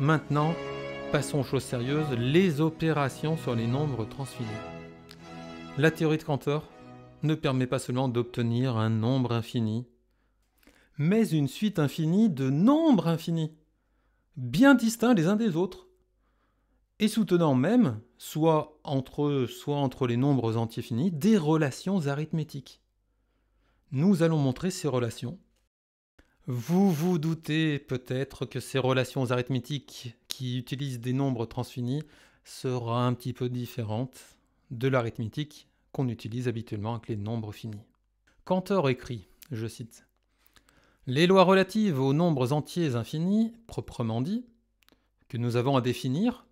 Maintenant, passons aux choses sérieuses, les opérations sur les nombres transfinis. La théorie de Cantor ne permet pas seulement d'obtenir un nombre infini, mais une suite infinie de nombres infinis, bien distincts les uns des autres, et soutenant même, soit entre eux, soit entre les nombres entiers finis, des relations arithmétiques. Nous allons montrer ces relations vous vous doutez peut-être que ces relations arithmétiques qui utilisent des nombres transfinis sera un petit peu différente de l'arithmétique qu'on utilise habituellement avec les nombres finis. Cantor écrit, je cite, Les lois relatives aux nombres entiers infinis, proprement dit, que nous avons à définir,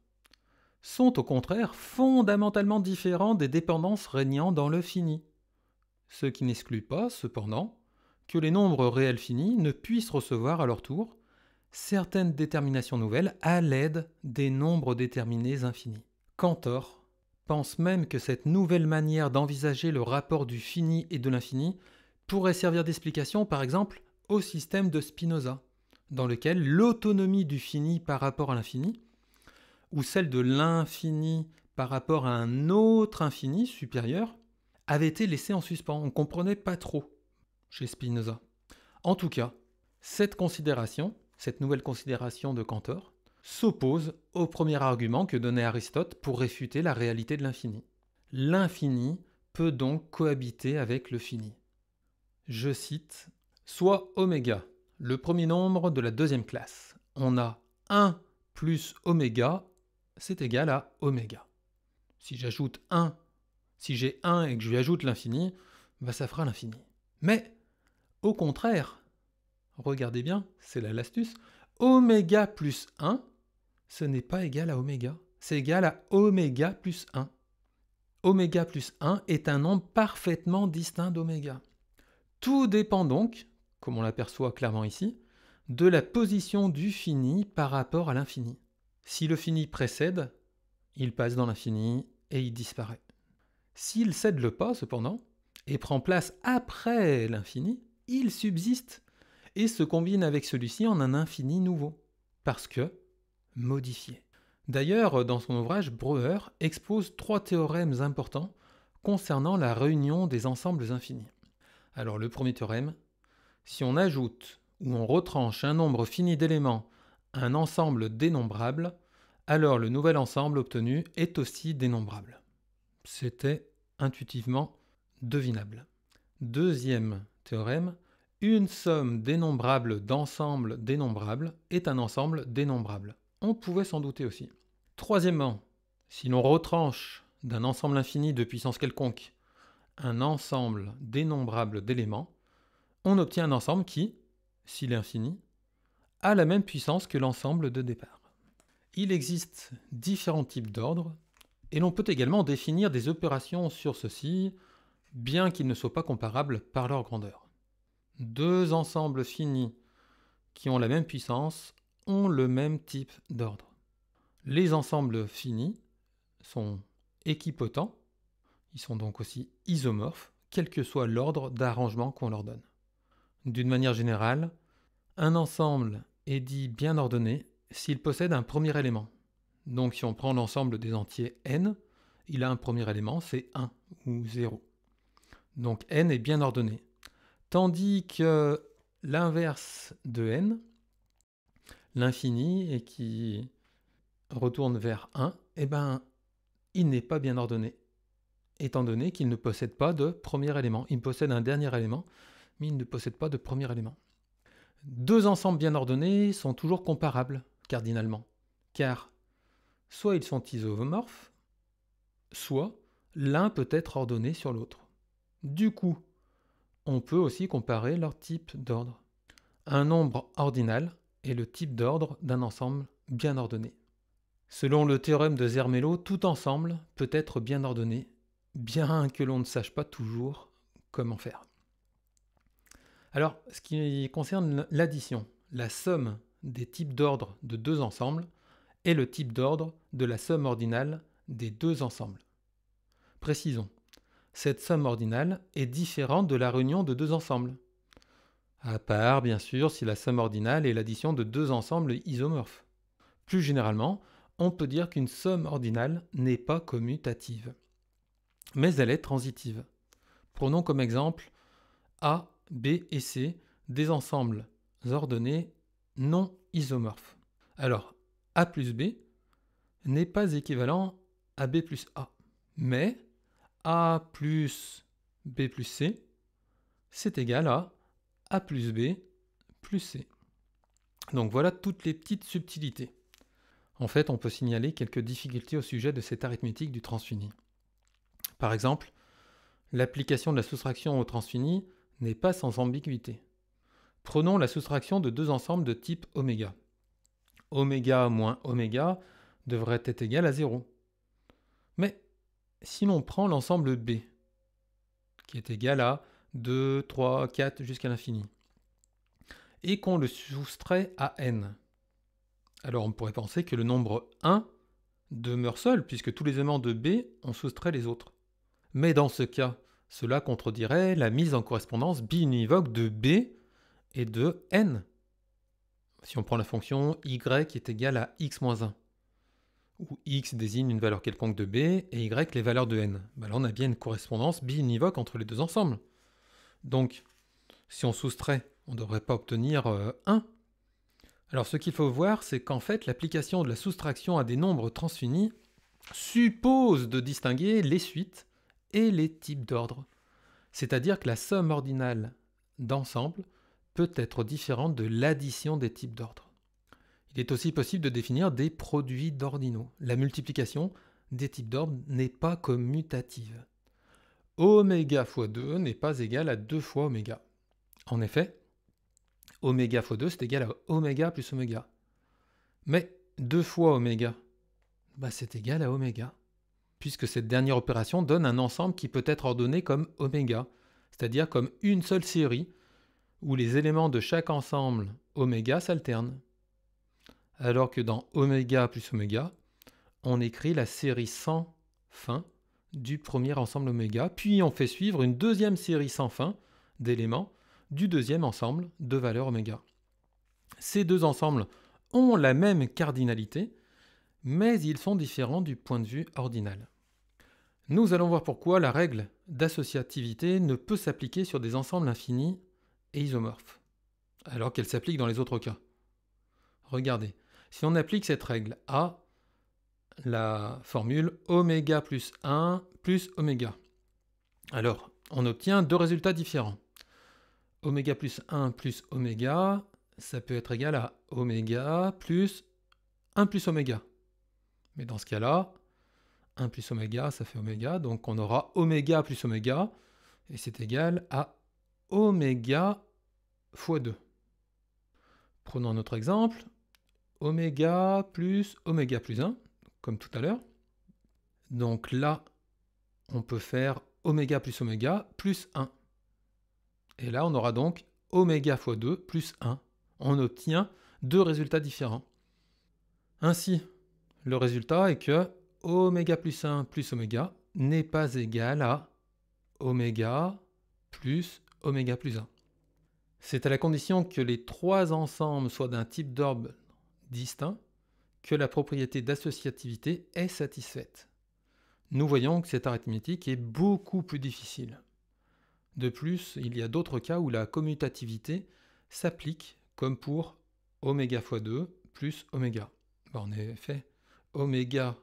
sont au contraire fondamentalement différentes des dépendances régnant dans le fini, ce qui n'exclut pas, cependant, que les nombres réels finis ne puissent recevoir à leur tour certaines déterminations nouvelles à l'aide des nombres déterminés infinis. Cantor pense même que cette nouvelle manière d'envisager le rapport du fini et de l'infini pourrait servir d'explication par exemple au système de Spinoza, dans lequel l'autonomie du fini par rapport à l'infini, ou celle de l'infini par rapport à un autre infini supérieur, avait été laissée en suspens, on ne comprenait pas trop chez Spinoza. En tout cas, cette considération, cette nouvelle considération de Cantor, s'oppose au premier argument que donnait Aristote pour réfuter la réalité de l'infini. L'infini peut donc cohabiter avec le fini. Je cite Soit oméga, le premier nombre de la deuxième classe. On a 1 plus oméga, c'est égal à oméga. Si j'ajoute 1, si j'ai 1 et que je lui ajoute l'infini, bah, ça fera l'infini. Mais au contraire, regardez bien, c'est là l'astuce, oméga plus 1, ce n'est pas égal à oméga, c'est égal à oméga plus 1. Oméga plus 1 est un nombre parfaitement distinct d'oméga. Tout dépend donc, comme on l'aperçoit clairement ici, de la position du fini par rapport à l'infini. Si le fini précède, il passe dans l'infini et il disparaît. S'il cède le pas, cependant, et prend place après l'infini, il subsiste et se combine avec celui-ci en un infini nouveau, parce que modifié. D'ailleurs, dans son ouvrage, Breuer expose trois théorèmes importants concernant la réunion des ensembles infinis. Alors le premier théorème, si on ajoute ou on retranche un nombre fini d'éléments à un ensemble dénombrable, alors le nouvel ensemble obtenu est aussi dénombrable. C'était intuitivement devinable. Deuxième Théorème. Une somme dénombrable d'ensembles dénombrables est un ensemble dénombrable. On pouvait s'en douter aussi. Troisièmement, si l'on retranche d'un ensemble infini de puissance quelconque un ensemble dénombrable d'éléments, on obtient un ensemble qui, s'il est infini, a la même puissance que l'ensemble de départ. Il existe différents types d'ordres, et l'on peut également définir des opérations sur ceci, bien qu'ils ne soient pas comparables par leur grandeur. Deux ensembles finis qui ont la même puissance ont le même type d'ordre. Les ensembles finis sont équipotents, ils sont donc aussi isomorphes, quel que soit l'ordre d'arrangement qu'on leur donne. D'une manière générale, un ensemble est dit bien ordonné s'il possède un premier élément. Donc si on prend l'ensemble des entiers n, il a un premier élément, c'est 1 ou 0. Donc n est bien ordonné. Tandis que l'inverse de n, l'infini, et qui retourne vers 1, eh ben, il n'est pas bien ordonné, étant donné qu'il ne possède pas de premier élément. Il possède un dernier élément, mais il ne possède pas de premier élément. Deux ensembles bien ordonnés sont toujours comparables, cardinalement, car soit ils sont isomorphes, soit l'un peut être ordonné sur l'autre. Du coup, on peut aussi comparer leurs types d'ordre. Un nombre ordinal est le type d'ordre d'un ensemble bien ordonné. Selon le théorème de Zermelo, tout ensemble peut être bien ordonné, bien que l'on ne sache pas toujours comment faire. Alors, ce qui concerne l'addition, la somme des types d'ordre de deux ensembles est le type d'ordre de la somme ordinale des deux ensembles. Précisons, cette somme ordinale est différente de la réunion de deux ensembles. À part, bien sûr, si la somme ordinale est l'addition de deux ensembles isomorphes. Plus généralement, on peut dire qu'une somme ordinale n'est pas commutative, mais elle est transitive. Prenons comme exemple A, B et C, des ensembles ordonnés non isomorphes. Alors, A plus B n'est pas équivalent à B plus A, mais a plus b plus c, c'est égal à a plus b plus c. Donc voilà toutes les petites subtilités. En fait, on peut signaler quelques difficultés au sujet de cette arithmétique du transfini. Par exemple, l'application de la soustraction au transfini n'est pas sans ambiguïté. Prenons la soustraction de deux ensembles de type oméga. Oméga moins oméga devrait être égal à 0 si l'on prend l'ensemble B, qui est égal à 2, 3, 4 jusqu'à l'infini, et qu'on le soustrait à n, alors on pourrait penser que le nombre 1 demeure seul, puisque tous les éléments de B ont soustrait les autres. Mais dans ce cas, cela contredirait la mise en correspondance biunivoque de B et de n. Si on prend la fonction y qui est égale à x-1 où x désigne une valeur quelconque de b et y les valeurs de n. Bah là, on a bien une correspondance bi entre les deux ensembles. Donc, si on soustrait, on ne devrait pas obtenir 1. Euh, Alors ce qu'il faut voir, c'est qu'en fait, l'application de la soustraction à des nombres transfinis suppose de distinguer les suites et les types d'ordre. C'est-à-dire que la somme ordinale d'ensemble peut être différente de l'addition des types d'ordre. Il est aussi possible de définir des produits d'ordinaux. La multiplication des types d'ordres n'est pas commutative. Oméga fois 2 n'est pas égal à 2 fois oméga. En effet, oméga fois 2 c'est égal à oméga plus oméga. Mais 2 fois oméga, bah c'est égal à oméga, puisque cette dernière opération donne un ensemble qui peut être ordonné comme oméga, c'est-à-dire comme une seule série où les éléments de chaque ensemble oméga s'alternent alors que dans oméga plus oméga, on écrit la série sans fin du premier ensemble oméga, puis on fait suivre une deuxième série sans fin d'éléments du deuxième ensemble de valeurs oméga. Ces deux ensembles ont la même cardinalité, mais ils sont différents du point de vue ordinal. Nous allons voir pourquoi la règle d'associativité ne peut s'appliquer sur des ensembles infinis et isomorphes, alors qu'elle s'applique dans les autres cas. Regardez, si on applique cette règle à la formule oméga plus 1 plus oméga. Alors, on obtient deux résultats différents. Oméga plus 1 plus oméga, ça peut être égal à oméga plus 1 plus oméga. Mais dans ce cas-là, 1 plus oméga, ça fait oméga, donc on aura oméga plus oméga, et c'est égal à oméga fois 2. Prenons notre exemple, oméga plus oméga plus 1, comme tout à l'heure. Donc là, on peut faire oméga plus oméga plus 1. Et là, on aura donc oméga fois 2 plus 1. On obtient deux résultats différents. Ainsi, le résultat est que oméga plus 1 plus oméga n'est pas égal à oméga plus oméga plus 1. C'est à la condition que les trois ensembles soient d'un type d'orbe distinct que la propriété d'associativité est satisfaite. Nous voyons que cette arithmétique est beaucoup plus difficile. De plus, il y a d'autres cas où la commutativité s'applique comme pour oméga x 2 plus oméga. en effet, oméga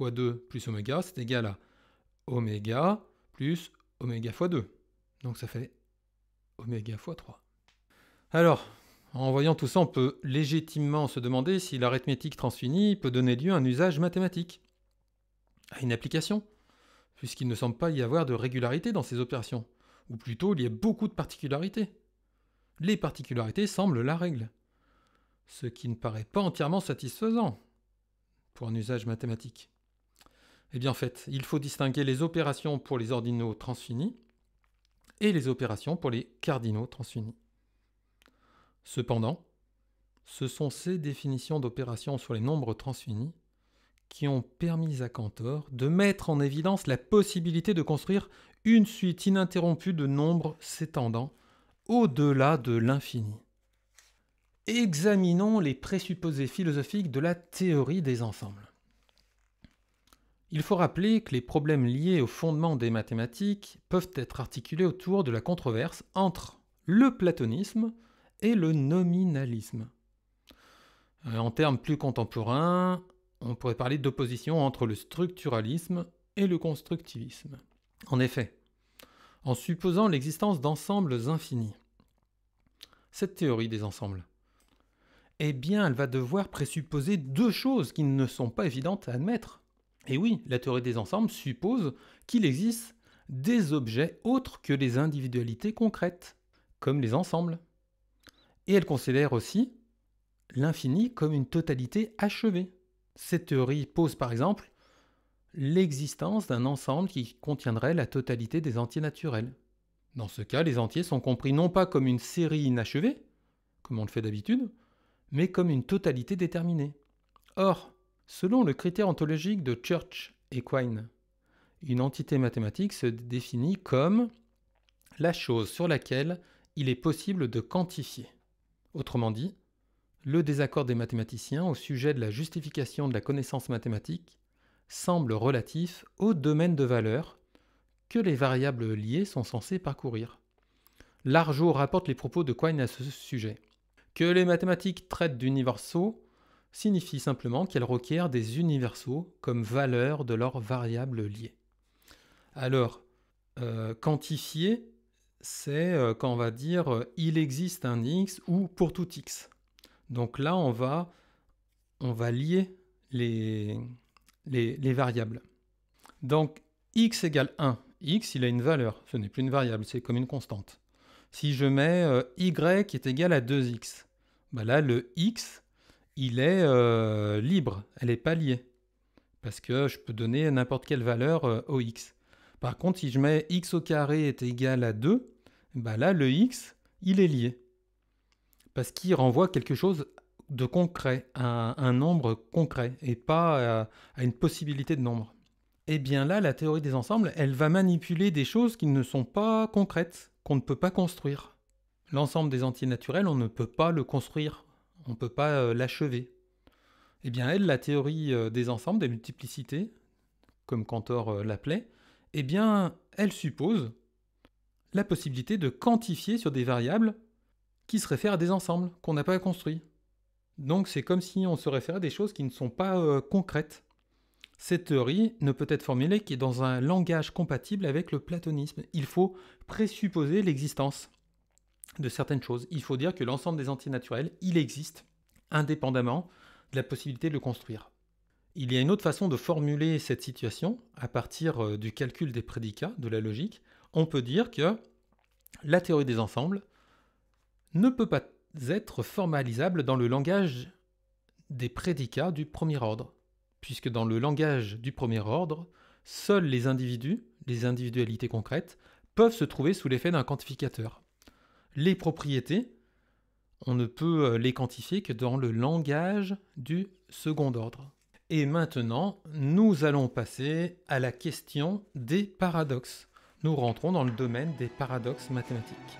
x 2 plus oméga, c'est égal à oméga plus oméga fois 2. Donc ça fait oméga x 3. Alors, en voyant tout ça, on peut légitimement se demander si l'arithmétique transfinie peut donner lieu à un usage mathématique, à une application, puisqu'il ne semble pas y avoir de régularité dans ces opérations, ou plutôt il y a beaucoup de particularités. Les particularités semblent la règle, ce qui ne paraît pas entièrement satisfaisant pour un usage mathématique. Eh bien en fait, il faut distinguer les opérations pour les ordinaux transfinis et les opérations pour les cardinaux transfinis. Cependant, ce sont ces définitions d'opérations sur les nombres transfinis qui ont permis à Cantor de mettre en évidence la possibilité de construire une suite ininterrompue de nombres s'étendant au-delà de l'infini. Examinons les présupposés philosophiques de la théorie des ensembles. Il faut rappeler que les problèmes liés au fondement des mathématiques peuvent être articulés autour de la controverse entre le platonisme, et le nominalisme. Euh, en termes plus contemporains, on pourrait parler d'opposition entre le structuralisme et le constructivisme. En effet, en supposant l'existence d'ensembles infinis, cette théorie des ensembles, eh bien elle va devoir présupposer deux choses qui ne sont pas évidentes à admettre. Et oui, la théorie des ensembles suppose qu'il existe des objets autres que les individualités concrètes, comme les ensembles. Et elle considère aussi l'infini comme une totalité achevée. Cette théorie pose par exemple l'existence d'un ensemble qui contiendrait la totalité des entiers naturels. Dans ce cas, les entiers sont compris non pas comme une série inachevée, comme on le fait d'habitude, mais comme une totalité déterminée. Or, selon le critère ontologique de Church et Quine, une entité mathématique se définit comme la chose sur laquelle il est possible de quantifier. Autrement dit, le désaccord des mathématiciens au sujet de la justification de la connaissance mathématique semble relatif au domaine de valeur que les variables liées sont censées parcourir. Largeau rapporte les propos de Quine à ce sujet. Que les mathématiques traitent d'universaux signifie simplement qu'elles requièrent des universaux comme valeur de leurs variables liées. Alors, euh, quantifier c'est euh, quand on va dire euh, il existe un x ou pour tout x. Donc là, on va, on va lier les, les, variables. Donc x égale 1, x il a une valeur, ce n'est plus une variable, c'est comme une constante. Si je mets euh, y qui est égal à 2x, bah là le x il est libre, elle n'est pas liée, parce que je peux donner n'importe quelle valeur au x. Par contre, si je mets x au carré est égal à 2, bah là, le x, il est lié. Parce qu'il renvoie quelque chose de concret, à un, nombre concret, et pas euh, à, une possibilité de nombre. Et eh bien là, la théorie des ensembles, elle va manipuler des choses qui ne sont pas concrètes, qu'on ne peut pas construire. L'ensemble des entiers naturels, on ne peut pas le construire, on ne peut pas euh, l'achever. Et eh bien elle, la théorie euh, des ensembles, des multiplicités, comme Cantor l'appelait, eh bien, elle suppose la possibilité de quantifier sur des variables qui se réfèrent à des ensembles qu'on n'a pas construits. Donc c'est comme si on se référait à des choses qui ne sont pas euh, concrètes. Cette théorie ne peut être formulée que dans un langage compatible avec le platonisme. Il faut présupposer l'existence de certaines choses. Il faut dire que l'ensemble des entiers naturels, il existe, indépendamment de la possibilité de le construire. Il y a une autre façon de formuler cette situation à partir euh, du calcul des prédicats, de la logique. On peut dire que la théorie des ensembles ne peut pas être formalisable dans le langage des prédicats du premier ordre, puisque dans le langage du premier ordre, seuls les individus, les individualités concrètes, peuvent se trouver sous l'effet d'un quantificateur. Les propriétés, on ne peut euh, les quantifier que dans le langage du second ordre. Et maintenant, nous allons passer à la question des paradoxes. Nous rentrons dans le domaine des paradoxes mathématiques.